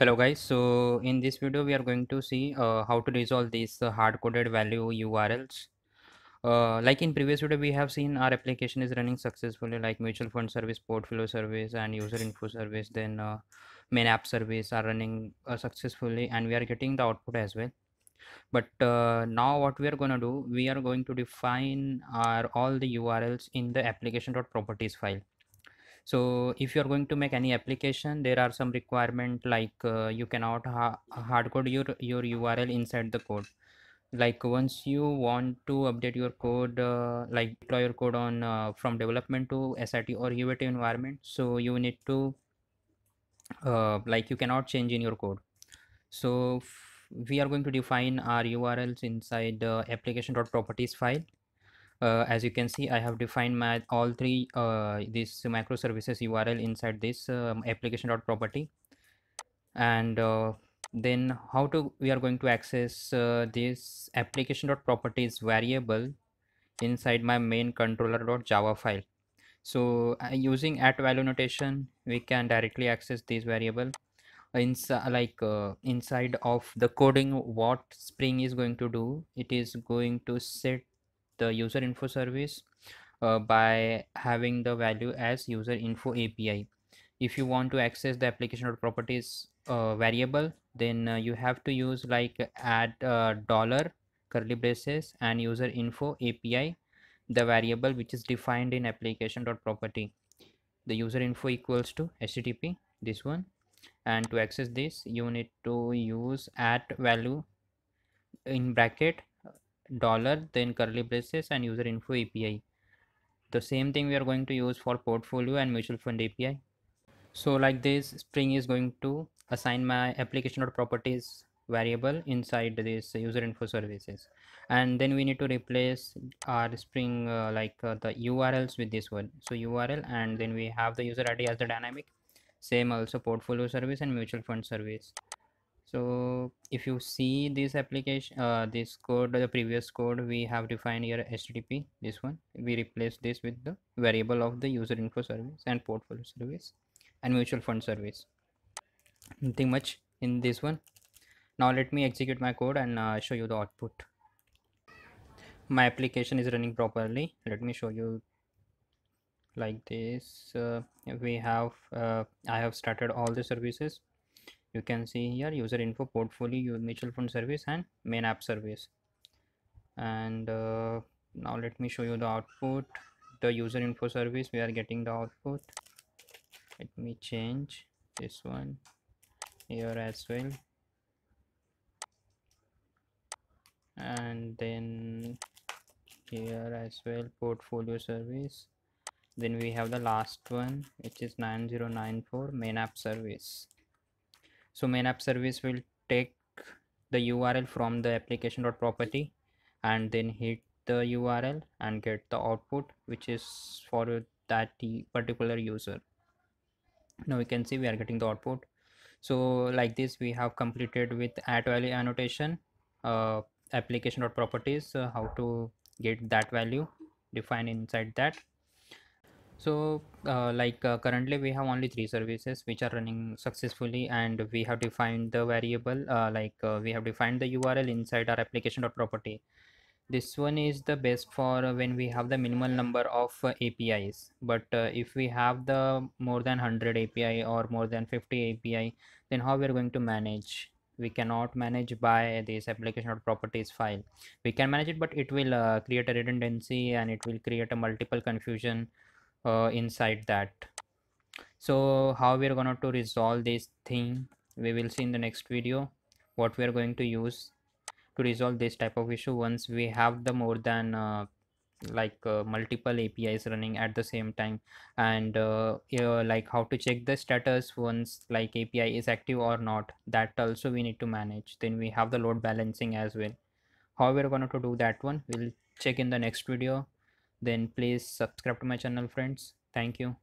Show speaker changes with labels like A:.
A: hello guys so in this video we are going to see uh, how to resolve these uh, hard-coded value urls uh, like in previous video we have seen our application is running successfully like mutual fund service portfolio service and user info service then uh, main app service are running uh, successfully and we are getting the output as well but uh, now what we are going to do we are going to define our all the urls in the application.properties file so if you are going to make any application there are some requirement like uh, you cannot ha hard code your your url inside the code like once you want to update your code uh, like deploy your code on uh, from development to sit or uat environment so you need to uh, like you cannot change in your code so we are going to define our urls inside the application.properties file uh, as you can see I have defined my all three uh, this microservices URL inside this um, application dot property and uh, then how to we are going to access uh, this application dot properties variable inside my main controller dot java file so uh, using at value notation we can directly access this variable inside like uh, inside of the coding what spring is going to do it is going to set the user info service uh, by having the value as user info API. If you want to access the application or properties uh, variable, then uh, you have to use like add uh, dollar curly braces and user info API, the variable which is defined in application dot property. The user info equals to HTTP, this one. And to access this, you need to use at value in bracket dollar then curly braces and user info API. The same thing we are going to use for portfolio and mutual fund API. So like this string is going to assign my application or properties variable inside this user info services and then we need to replace our string uh, like uh, the urls with this one so url and then we have the user id as the dynamic same also portfolio service and mutual fund service so if you see this application uh, this code the previous code we have defined here http this one we replace this with the variable of the user info service and portfolio service and mutual fund service nothing much in this one now let me execute my code and uh, show you the output my application is running properly let me show you like this uh, we have uh, i have started all the services you can see here user info portfolio mutual fund service and main app service and uh, now let me show you the output the user info service we are getting the output let me change this one here as well and then here as well portfolio service then we have the last one which is 9094 main app service so main app service will take the url from the application dot property and then hit the url and get the output which is for that particular user now we can see we are getting the output so like this we have completed with at value annotation uh, application dot properties uh, how to get that value define inside that so uh, like uh, currently we have only three services which are running successfully and we have defined the variable uh, like uh, we have defined the url inside our application property this one is the best for when we have the minimal number of uh, apis but uh, if we have the more than 100 api or more than 50 api then how we're going to manage we cannot manage by this application properties file we can manage it but it will create a redundancy and it will create a multiple confusion uh, inside that so how we're going to resolve this thing we will see in the next video what we are going to use to resolve this type of issue once we have the more than uh, like uh, multiple apis running at the same time and uh, you know, like how to check the status once like api is active or not that also we need to manage then we have the load balancing as well how we're going to do that one we'll check in the next video then please subscribe to my channel friends thank you